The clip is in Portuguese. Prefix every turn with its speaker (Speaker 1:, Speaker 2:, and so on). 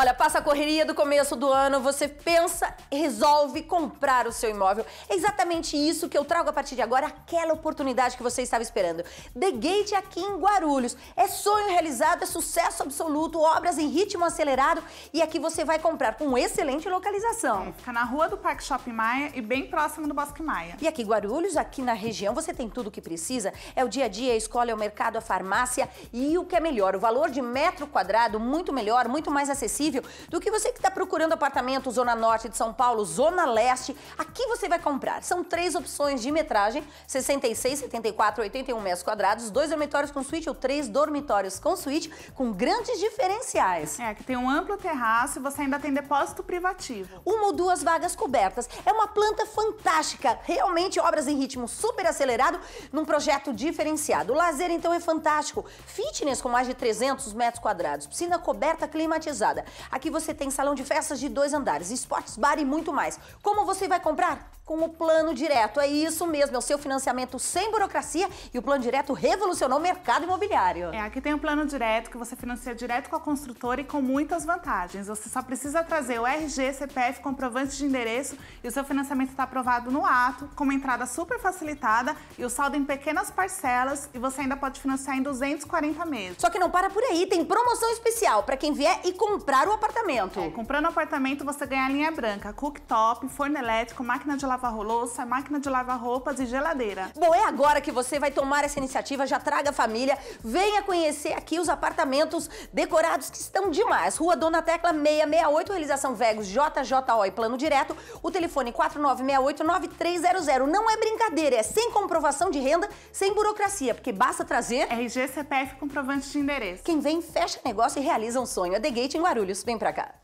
Speaker 1: Olha, passa a correria do começo do ano, você pensa, resolve comprar o seu imóvel. É exatamente isso que eu trago a partir de agora, aquela oportunidade que você estava esperando. The Gate aqui em Guarulhos. É sonho realizado, é sucesso absoluto, obras em ritmo acelerado e aqui você vai comprar com excelente localização. É, fica na rua do Parque Shopping Maia e bem próximo do Bosque Maia. E aqui Guarulhos, aqui na região, você tem tudo o que precisa. É o dia a dia, a escola, é o mercado, a farmácia e o que é melhor, o valor de metro quadrado muito melhor, muito mais acessível acessível do que você que está procurando apartamento Zona Norte de São Paulo, Zona Leste. Aqui você vai comprar. São três opções de metragem: 66, 74, 81 metros quadrados, dois dormitórios com suíte ou três dormitórios com suíte, com grandes diferenciais. É, que tem um amplo terraço e você ainda tem depósito privativo. Uma ou duas vagas cobertas. É uma planta fantástica, realmente obras em ritmo super acelerado, num projeto diferenciado. O lazer, então, é fantástico. Fitness com mais de 300 metros quadrados, piscina coberta climatizada. Aqui você tem salão de festas de dois andares, esportes, bar e muito mais. Como você vai comprar? com o plano direto. É isso mesmo, é o seu financiamento sem burocracia
Speaker 2: e o plano direto revolucionou o mercado imobiliário. É, aqui tem o plano direto que você financia direto com a construtora e com muitas vantagens. Você só precisa trazer o RG, CPF, comprovante de endereço e o seu financiamento está aprovado no ato, com uma entrada super facilitada e o saldo em pequenas parcelas e você ainda pode financiar em 240 meses. Só que não para por aí, tem promoção especial para quem vier e comprar o apartamento. É, comprando o apartamento você ganha linha branca, cooktop, forno elétrico, máquina de lavar lavar louça, máquina de lavar roupas e geladeira. Bom, é agora que você
Speaker 1: vai tomar essa iniciativa, já traga a família, venha conhecer aqui os apartamentos decorados que estão demais. Rua Dona Tecla 668, realização Vegos JJO e Plano Direto, o telefone 4968-9300. Não é brincadeira, é sem comprovação de renda, sem burocracia, porque basta trazer... RG, CPF, comprovante de endereço. Quem vem, fecha negócio e realiza um sonho. A The Gate em Guarulhos. Vem pra cá.